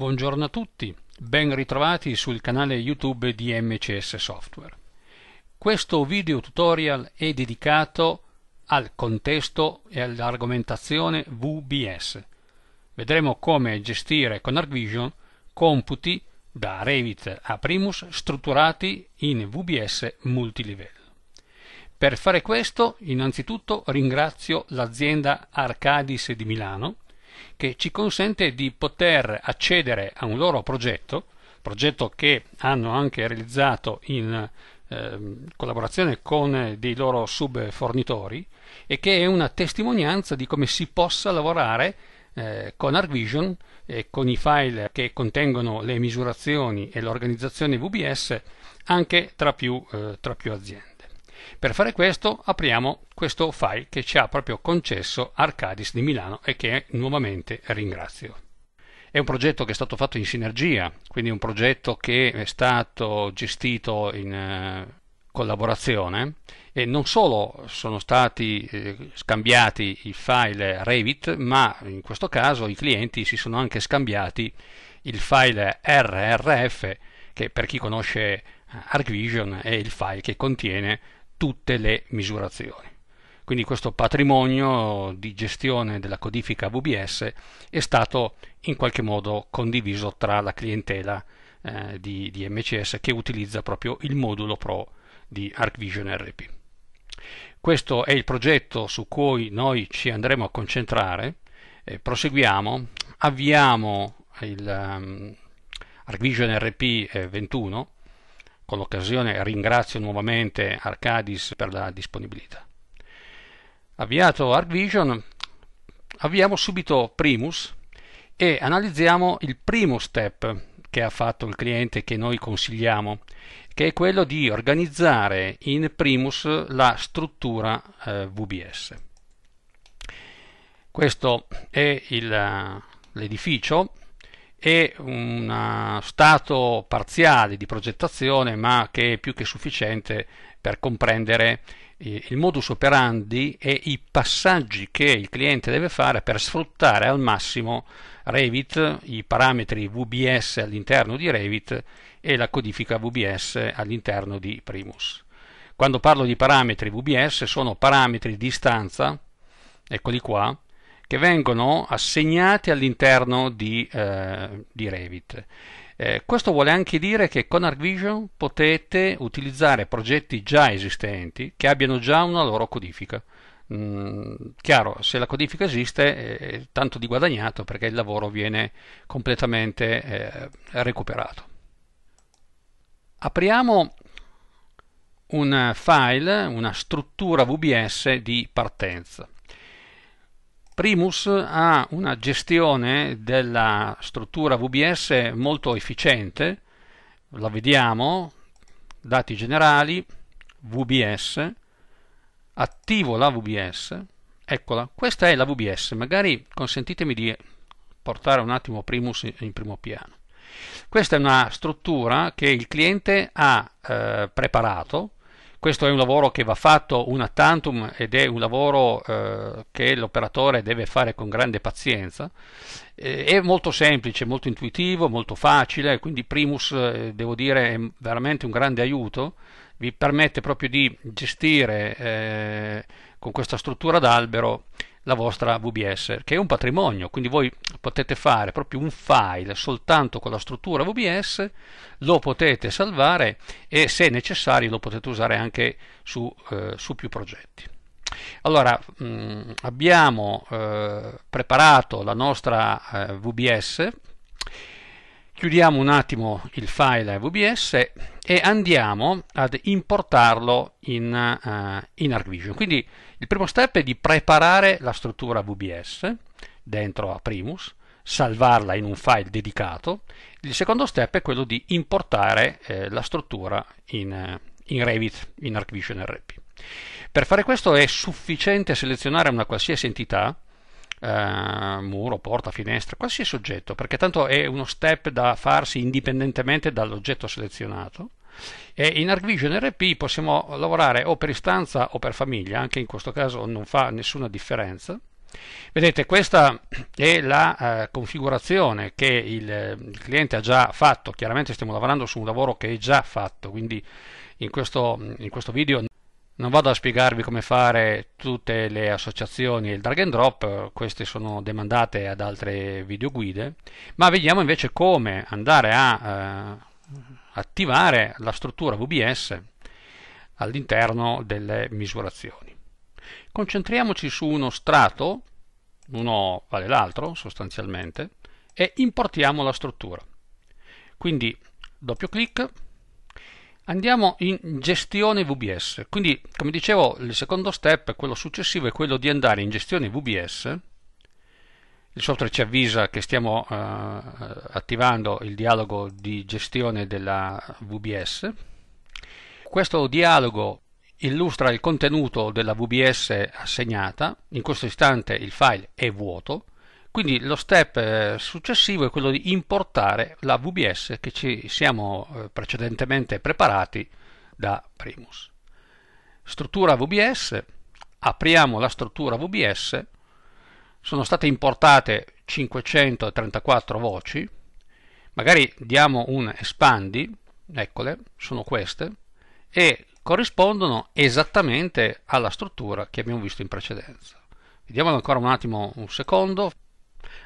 Buongiorno a tutti, ben ritrovati sul canale YouTube di MCS Software. Questo video tutorial è dedicato al contesto e all'argomentazione VBS. Vedremo come gestire con ArcVision computi da Revit a Primus strutturati in VBS multilivello. Per fare questo, innanzitutto ringrazio l'azienda Arcadis di Milano che ci consente di poter accedere a un loro progetto, progetto che hanno anche realizzato in ehm, collaborazione con dei loro sub fornitori e che è una testimonianza di come si possa lavorare eh, con ArcVision e con i file che contengono le misurazioni e l'organizzazione VBS anche tra più, eh, tra più aziende. Per fare questo apriamo questo file che ci ha proprio concesso Arcadis di Milano e che nuovamente ringrazio. È un progetto che è stato fatto in sinergia, quindi un progetto che è stato gestito in eh, collaborazione e non solo sono stati eh, scambiati i file Revit, ma in questo caso i clienti si sono anche scambiati il file RRF che per chi conosce eh, ArcVision è il file che contiene tutte le misurazioni. Quindi questo patrimonio di gestione della codifica VBS è stato in qualche modo condiviso tra la clientela eh, di, di, MCS che utilizza proprio il modulo Pro di ArcVision RP. Questo è il progetto su cui noi ci andremo a concentrare. Eh, proseguiamo, avviamo il um, ArcVision RP eh, 21 con l'occasione ringrazio nuovamente Arcadis per la disponibilità. Avviato ArcVision, avviamo subito Primus e analizziamo il primo step che ha fatto il cliente che noi consigliamo, che è quello di organizzare in Primus la struttura eh, VBS. Questo è il, l'edificio e un stato parziale di progettazione ma che è più che sufficiente per comprendere eh, il modus operandi e i passaggi che il cliente deve fare per sfruttare al massimo Revit, i parametri VBS all'interno di Revit e la codifica VBS all'interno di Primus. Quando parlo di parametri VBS sono parametri di istanza, eccoli qua, che vengono assegnati all'interno di, eh, di Revit. Eh, questo vuole anche dire che con ArcVision potete utilizzare progetti già esistenti che abbiano già una loro codifica. Mm, chiaro, se la codifica esiste è tanto di guadagnato perché il lavoro viene completamente eh, recuperato. Apriamo un file, una struttura VBS di partenza. Primus ha una gestione della struttura VBS molto efficiente, la vediamo, dati generali, VBS, attivo la VBS, eccola, questa è la VBS, magari consentitemi di portare un attimo Primus in primo piano. Questa è una struttura che il cliente ha eh, preparato questo è un lavoro che va fatto una tantum ed è un lavoro eh, che l'operatore deve fare con grande pazienza. Eh, è molto semplice, molto intuitivo, molto facile, quindi Primus eh, devo dire è veramente un grande aiuto, vi permette proprio di gestire eh, con questa struttura d'albero la vostra VBS, che è un patrimonio, quindi voi potete fare proprio un file soltanto con la struttura VBS, lo potete salvare e se necessario lo potete usare anche su, eh, su più progetti. Allora, mh, mm, abbiamo eh, preparato la nostra eh, VBS Chiudiamo un attimo il file VBS e andiamo ad importarlo in, uh, in ArcVision. Quindi il primo step è di preparare la struttura VBS dentro a Primus, salvarla in un file dedicato. Il secondo step è quello di importare eh, la struttura in, eh, in Revit, in ArcVision RP. Per fare questo è sufficiente selezionare una qualsiasi entità eh, muro, porta, finestra, qualsiasi oggetto, perché tanto è uno step da farsi indipendentemente dall'oggetto selezionato. E in ArcVision RP possiamo lavorare o per istanza o per famiglia, anche in questo caso non fa nessuna differenza. Vedete, questa è la eh, configurazione che il, il, cliente ha già fatto, chiaramente stiamo lavorando su un lavoro che è già fatto, quindi in questo, in questo video non vado a spiegarvi come fare tutte le associazioni e il drag and drop, queste sono demandate ad altre videoguide, ma vediamo invece come andare a eh, attivare la struttura VBS all'interno delle misurazioni. Concentriamoci su uno strato, uno vale l'altro sostanzialmente, e importiamo la struttura. Quindi doppio clic, Andiamo in gestione VBS, quindi come dicevo il secondo step, quello successivo, è quello di andare in gestione VBS, il software ci avvisa che stiamo eh, attivando il dialogo di gestione della VBS, questo dialogo illustra il contenuto della VBS assegnata, in questo istante il file è vuoto, quindi lo step eh, successivo è quello di importare la VBS che ci siamo eh, precedentemente preparati da Primus. Struttura VBS, apriamo la struttura VBS, sono state importate 534 voci, magari diamo un espandi, eccole, sono queste, e corrispondono esattamente alla struttura che abbiamo visto in precedenza. Vediamola ancora un attimo, un secondo,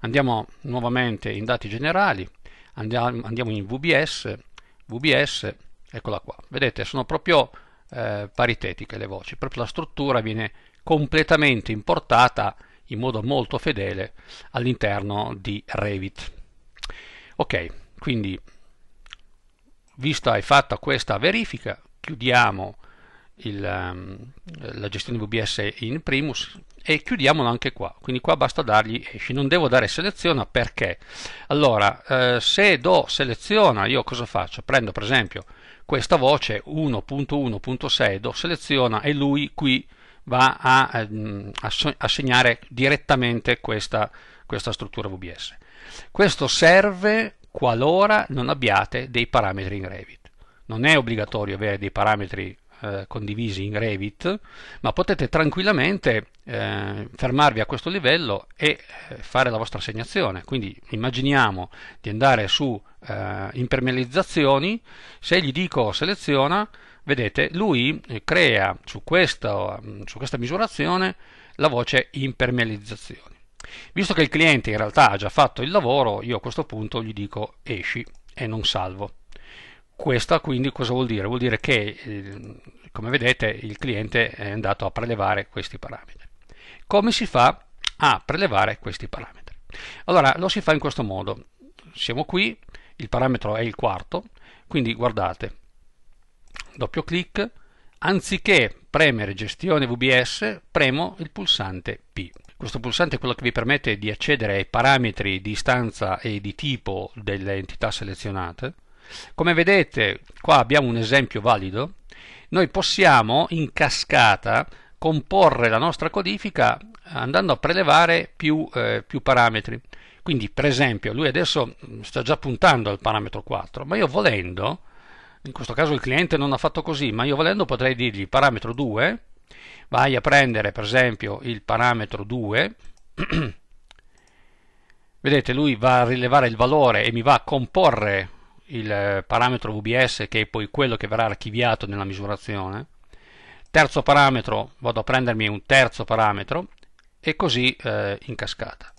Andiamo nuovamente in dati generali, andiamo in VBS, VBS, eccola qua. Vedete, sono proprio eh, paritetiche le voci, proprio la struttura viene completamente importata in modo molto fedele all'interno di Revit. Ok, quindi vista e fatta questa verifica, chiudiamo il, ehm, la gestione VBS in primus e chiudiamolo anche qua quindi qua basta dargli esci non devo dare seleziona perché allora eh, se do seleziona io cosa faccio prendo per esempio questa voce 1.1.6 do seleziona e lui qui va a, ehm, a segnare direttamente questa, questa struttura VBS questo serve qualora non abbiate dei parametri in Revit non è obbligatorio avere dei parametri eh, condivisi in Revit, ma potete tranquillamente eh, fermarvi a questo livello e eh, fare la vostra assegnazione. Quindi immaginiamo di andare su eh, impermeabilizzazioni, se gli dico seleziona, vedete, lui eh, crea su questa, mm, su questa misurazione la voce impermeabilizzazioni. Visto che il cliente in realtà ha già fatto il lavoro, io a questo punto gli dico esci e non salvo. Questo quindi cosa vuol dire? Vuol dire che, eh, come vedete, il cliente è andato a prelevare questi parametri. Come si fa a prelevare questi parametri? Allora, lo si fa in questo modo. Siamo qui, il parametro è il quarto, quindi guardate, doppio clic, anziché premere gestione VBS, premo il pulsante P. Questo pulsante è quello che vi permette di accedere ai parametri di istanza e di tipo delle entità selezionate come vedete qua abbiamo un esempio valido, noi possiamo in cascata comporre la nostra codifica andando a prelevare più, eh, più parametri. Quindi per esempio lui adesso mm, sta già puntando al parametro 4, ma io volendo, in questo caso il cliente non ha fatto così, ma io volendo potrei dirgli parametro 2, vai a prendere per esempio il parametro 2, vedete lui va a rilevare il valore e mi va a comporre il eh, parametro VBS che è poi quello che verrà archiviato nella misurazione. Terzo parametro, vado a prendermi un terzo parametro e così eh, in cascata.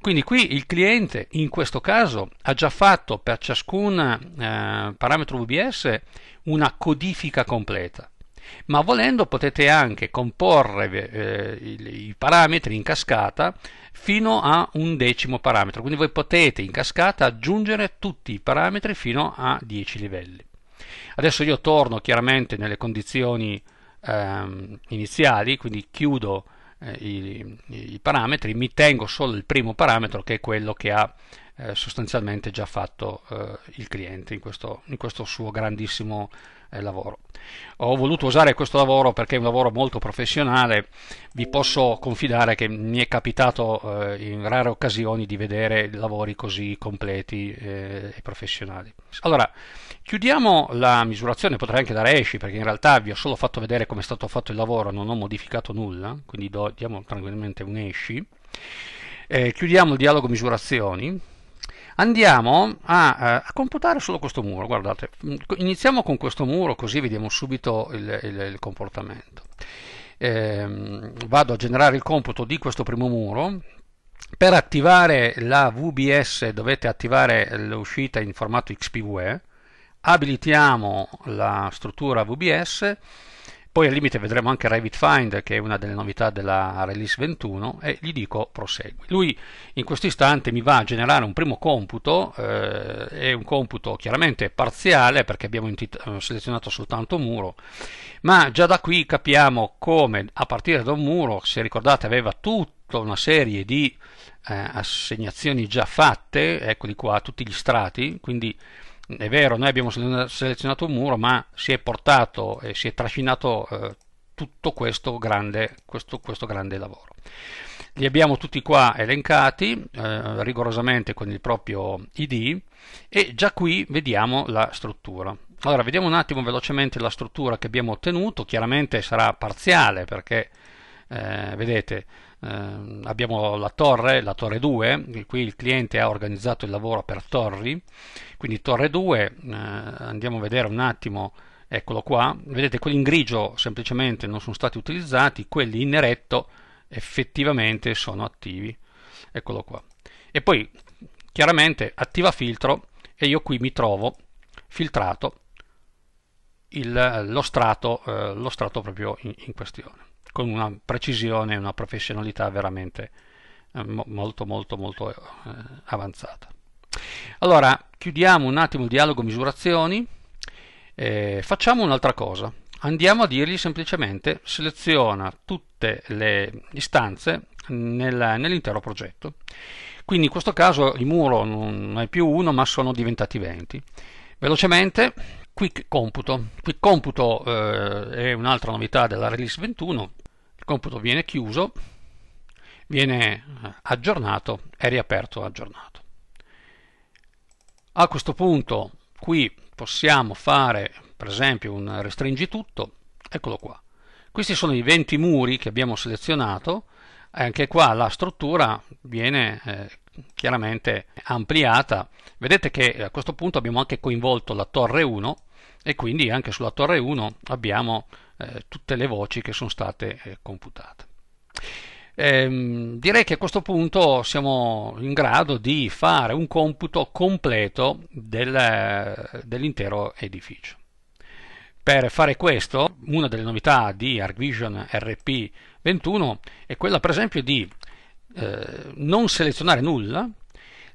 Quindi qui il cliente in questo caso ha già fatto per ciascun eh, parametro VBS una codifica completa ma volendo potete anche comporre eh, i parametri in cascata fino a un decimo parametro, quindi voi potete in cascata aggiungere tutti i parametri fino a 10 livelli. Adesso io torno chiaramente nelle condizioni ehm, iniziali, quindi chiudo eh, i, i, parametri, mi tengo solo il primo parametro che è quello che ha eh, sostanzialmente già fatto eh, il cliente in questo, in questo suo grandissimo eh, lavoro. Ho voluto usare questo lavoro perché è un lavoro molto professionale, vi posso confidare che mi è capitato eh, in rare occasioni di vedere lavori così completi eh, e professionali. Allora, chiudiamo la misurazione, potrei anche dare esci perché in realtà vi ho solo fatto vedere come è stato fatto il lavoro, non ho modificato nulla, quindi do, diamo tranquillamente un esci. Eh, chiudiamo il dialogo misurazioni Andiamo a, eh, a, computare solo questo muro, guardate, mm, iniziamo con questo muro così vediamo subito il, il, il comportamento. Ehm, vado a generare il computo di questo primo muro, per attivare la VBS dovete attivare l'uscita in formato XPVE, abilitiamo la struttura VBS poi al limite vedremo anche Revit Find, che è una delle novità della release 21, e gli dico prosegui. Lui in questo istante mi va a generare un primo computo, eh, è un computo chiaramente parziale perché abbiamo intit- eh, selezionato soltanto un muro, ma già da qui capiamo come a partire da un muro, se ricordate aveva tutta una serie di eh, assegnazioni già fatte, eccoli qua, tutti gli strati, quindi è vero, noi abbiamo selezionato un muro, ma si è portato e si è trascinato eh, tutto questo grande, questo, questo grande, lavoro. Li abbiamo tutti qua elencati eh, rigorosamente con il proprio ID e già qui vediamo la struttura. Allora, vediamo un attimo velocemente la struttura che abbiamo ottenuto, chiaramente sarà parziale perché, eh, vedete, eh, abbiamo la torre, la torre 2, qui il cliente ha organizzato il lavoro per torri, quindi torre 2, eh, andiamo a vedere un attimo, eccolo qua, vedete quelli in grigio semplicemente non sono stati utilizzati, quelli in eretto effettivamente sono attivi, eccolo qua. E poi chiaramente attiva filtro e io qui mi trovo filtrato il, lo, strato, eh, lo strato proprio in, in questione con una precisione e una professionalità veramente eh, molto molto molto eh, avanzata. Allora, chiudiamo un attimo il dialogo misurazioni, eh, facciamo un'altra cosa, andiamo a dirgli semplicemente seleziona tutte le istanze nel, nell'intero progetto. Quindi in questo caso il muro non è più uno ma sono diventati 20. Velocemente Quick Computo. Quick Computo eh, è un'altra novità della release 21. Il computo viene chiuso, viene eh, aggiornato e riaperto aggiornato. A questo punto qui possiamo fare per esempio un restringi tutto, eccolo qua. Questi sono i 20 muri che abbiamo selezionato, anche qua la struttura viene eh, chiaramente ampliata. Vedete che eh, a questo punto abbiamo anche coinvolto la torre 1 e quindi anche sulla torre 1 abbiamo eh, tutte le voci che sono state eh, computate. Ehm, direi che a questo punto siamo in grado di fare un computo completo del, eh, dell'intero edificio. Per fare questo, una delle novità di ArcVision RP21 è quella per esempio di eh, non selezionare nulla,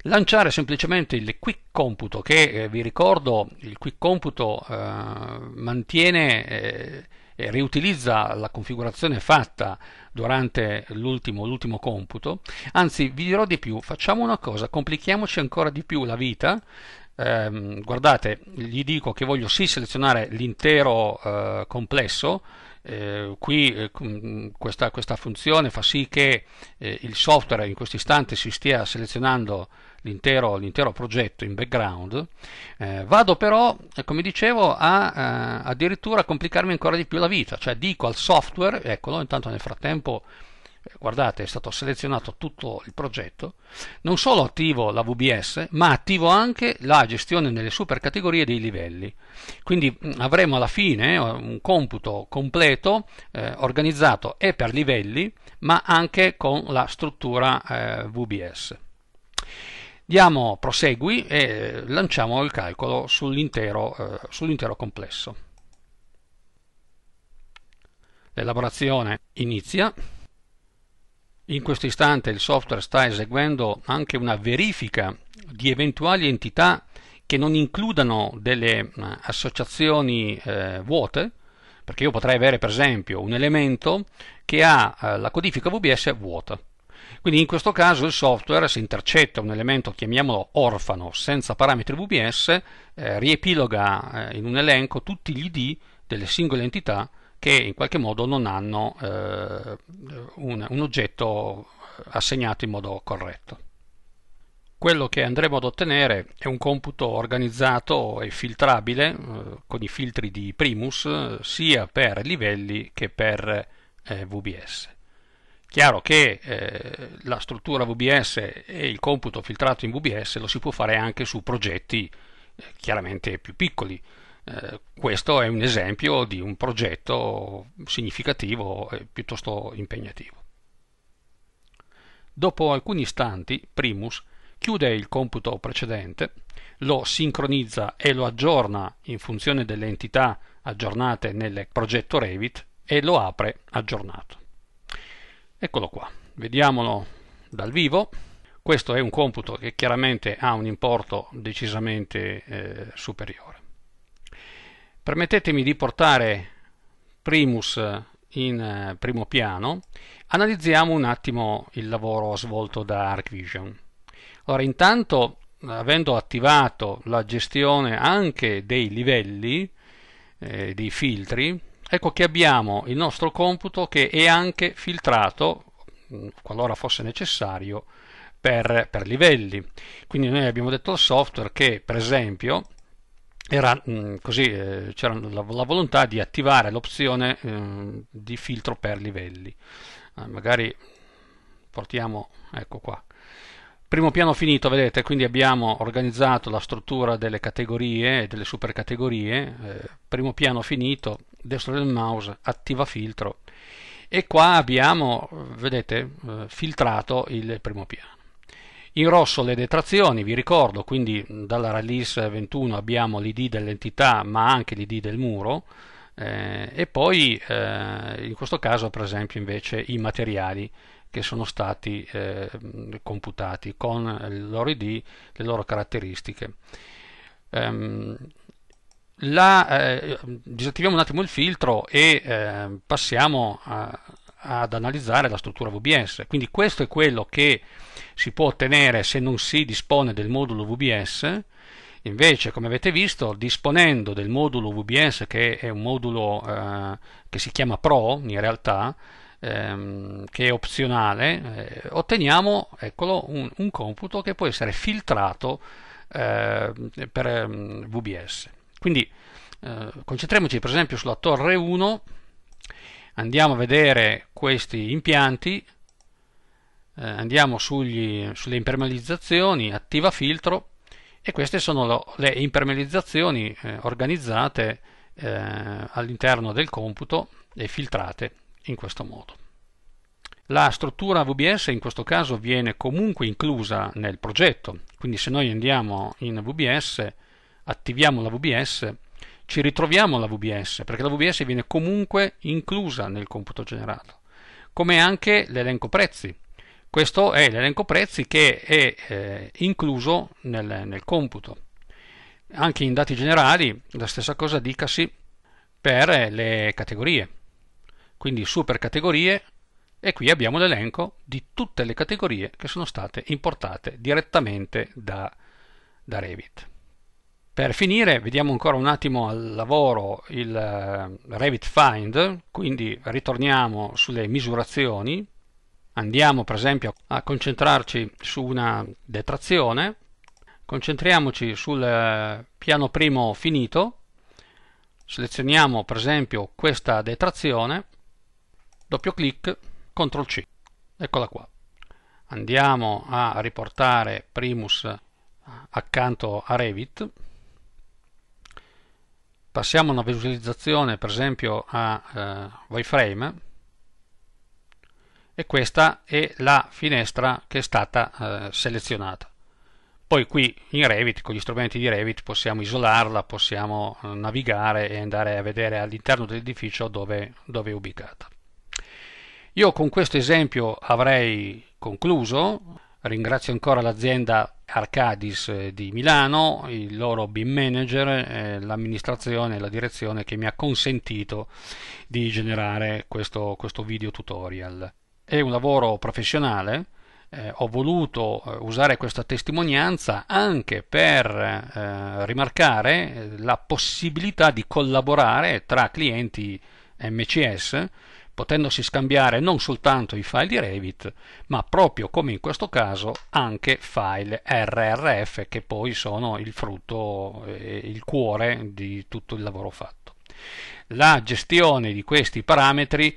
lanciare semplicemente il quick computo che eh, vi ricordo il quick computo eh, mantiene eh, e riutilizza la configurazione fatta durante l'ultimo, l'ultimo computo. Anzi, vi dirò di più, facciamo una cosa, complichiamoci ancora di più la vita. Eh, guardate, gli dico che voglio sì selezionare l'intero eh, complesso, eh, qui eh, questa, questa, funzione fa sì che eh, il software in questo istante si stia selezionando l'intero, l'intero progetto in background. Eh, vado però, eh, come dicevo, a addirittura complicarmi ancora di più la vita, cioè dico al software, eccolo, intanto nel frattempo guardate, è stato selezionato tutto il progetto, non solo attivo la VBS, ma attivo anche la gestione nelle supercategorie dei livelli. Quindi mm, avremo alla fine eh, un computo completo, eh, organizzato e per livelli, ma anche con la struttura eh, VBS. Diamo prosegui e eh, lanciamo il calcolo sull'intero, eh, sull'intero complesso. L'elaborazione inizia. In questo istante il software sta eseguendo anche una verifica di eventuali entità che non includano delle mm, associazioni eh, vuote, perché io potrei avere per esempio un elemento che ha eh, la codifica VBS vuota. Quindi in questo caso il software, se intercetta un elemento, chiamiamolo orfano, senza parametri VBS, eh, riepiloga eh, in un elenco tutti gli ID delle singole entità che in qualche modo non hanno eh, un, un oggetto assegnato in modo corretto. Quello che andremo ad ottenere è un computo organizzato e filtrabile eh, con i filtri di Primus sia per livelli che per eh, VBS. Chiaro che eh, la struttura VBS e il computo filtrato in VBS lo si può fare anche su progetti eh, chiaramente più piccoli. Eh, questo è un esempio di un progetto significativo e piuttosto impegnativo. Dopo alcuni istanti, Primus chiude il computo precedente, lo sincronizza e lo aggiorna in funzione delle entità aggiornate nel progetto Revit e lo apre aggiornato. Eccolo qua, vediamolo dal vivo. Questo è un computo che chiaramente ha un importo decisamente eh, superiore. Permettetemi di portare Primus in eh, primo piano, analizziamo un attimo il lavoro svolto da ArcVision. Allora, intanto, avendo attivato la gestione anche dei livelli, eh, dei filtri, ecco che abbiamo il nostro computo che è anche filtrato, mm, qualora fosse necessario, per, per livelli. Quindi noi abbiamo detto al software che, per esempio, era mh, mm, così, eh, c'era la, la, volontà di attivare l'opzione eh, di filtro per livelli. Eh, magari portiamo, ecco qua. Primo piano finito, vedete, quindi abbiamo organizzato la struttura delle categorie e delle supercategorie. Eh, primo piano finito, destro del mouse, attiva filtro. E qua abbiamo, vedete, eh, filtrato il primo piano. In rosso le detrazioni, vi ricordo, quindi dalla release 21 abbiamo l'ID dell'entità ma anche l'ID del muro eh, e poi eh, in questo caso per esempio invece i materiali che sono stati eh, computati con il loro ID, le loro caratteristiche. Um, la, eh, disattiviamo un attimo il filtro e eh, passiamo a, ad analizzare la struttura VBS. Quindi questo è quello che si può ottenere se non si dispone del modulo VBS, Invece, come avete visto, disponendo del modulo VBS, che è un modulo eh, che si chiama Pro in realtà, ehm, che è opzionale, eh, otteniamo eccolo, un, un, computo che può essere filtrato eh, per ehm, VBS. Quindi eh, concentriamoci per esempio sulla torre 1, andiamo a vedere questi impianti, eh, andiamo sugli, sulle impermeabilizzazioni, attiva filtro e queste sono lo, le impermeabilizzazioni eh, organizzate eh, all'interno del computo e filtrate in questo modo. La struttura VBS in questo caso viene comunque inclusa nel progetto, quindi se noi andiamo in VBS, attiviamo la VBS, ci ritroviamo la VBS, perché la VBS viene comunque inclusa nel computo generato, come anche l'elenco prezzi, questo è l'elenco prezzi che è eh, incluso nel, nel computo. Anche in dati generali la stessa cosa dicasi per eh, le categorie. Quindi su per categorie e qui abbiamo l'elenco di tutte le categorie che sono state importate direttamente da, da Revit. Per finire vediamo ancora un attimo al lavoro il eh, Revit Find, quindi ritorniamo sulle misurazioni andiamo per esempio a concentrarci su una detrazione, concentriamoci sul eh, piano primo finito, selezioniamo per esempio questa detrazione, doppio clic, CTRL C, eccola qua. Andiamo a riportare primus eh, accanto a Revit, passiamo una visualizzazione per esempio a eh, wireframe, e questa è la finestra che è stata eh, selezionata. Poi qui in Revit, con gli strumenti di Revit, possiamo isolarla, possiamo eh, navigare e andare a vedere all'interno dell'edificio dove, dove è ubicata. Io con questo esempio avrei concluso, ringrazio ancora l'azienda Arcadis eh, di Milano, il loro BIM manager, eh, l'amministrazione e la direzione che mi ha consentito di generare questo, questo video tutorial è un lavoro professionale, eh, ho voluto eh, usare questa testimonianza anche per eh, rimarcare eh, la possibilità di collaborare tra clienti MCS potendosi scambiare non soltanto i file di Revit, ma proprio come in questo caso anche file RRF che poi sono il frutto eh, il cuore di tutto il lavoro fatto. La gestione di questi parametri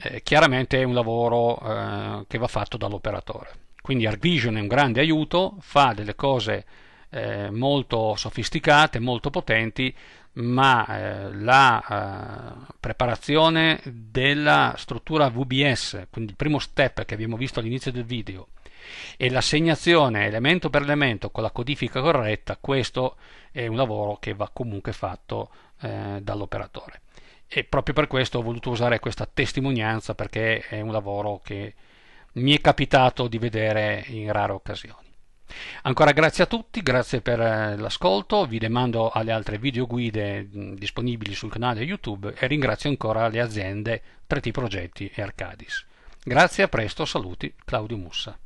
eh, chiaramente è un lavoro eh, che va fatto dall'operatore. Quindi ArcVision è un grande aiuto, fa delle cose eh, molto sofisticate, molto potenti, ma eh, la eh, preparazione della struttura VBS, quindi il primo step che abbiamo visto all'inizio del video, e l'assegnazione elemento per elemento con la codifica corretta, questo è un lavoro che va comunque fatto eh, dall'operatore e proprio per questo ho voluto usare questa testimonianza perché è un lavoro che mi è capitato di vedere in rare occasioni. Ancora grazie a tutti, grazie per eh, l'ascolto, vi rimando alle altre videoguide disponibili sul canale YouTube e ringrazio ancora le aziende 3T Progetti e Arcadis. Grazie, a presto, saluti, Claudio Mussa.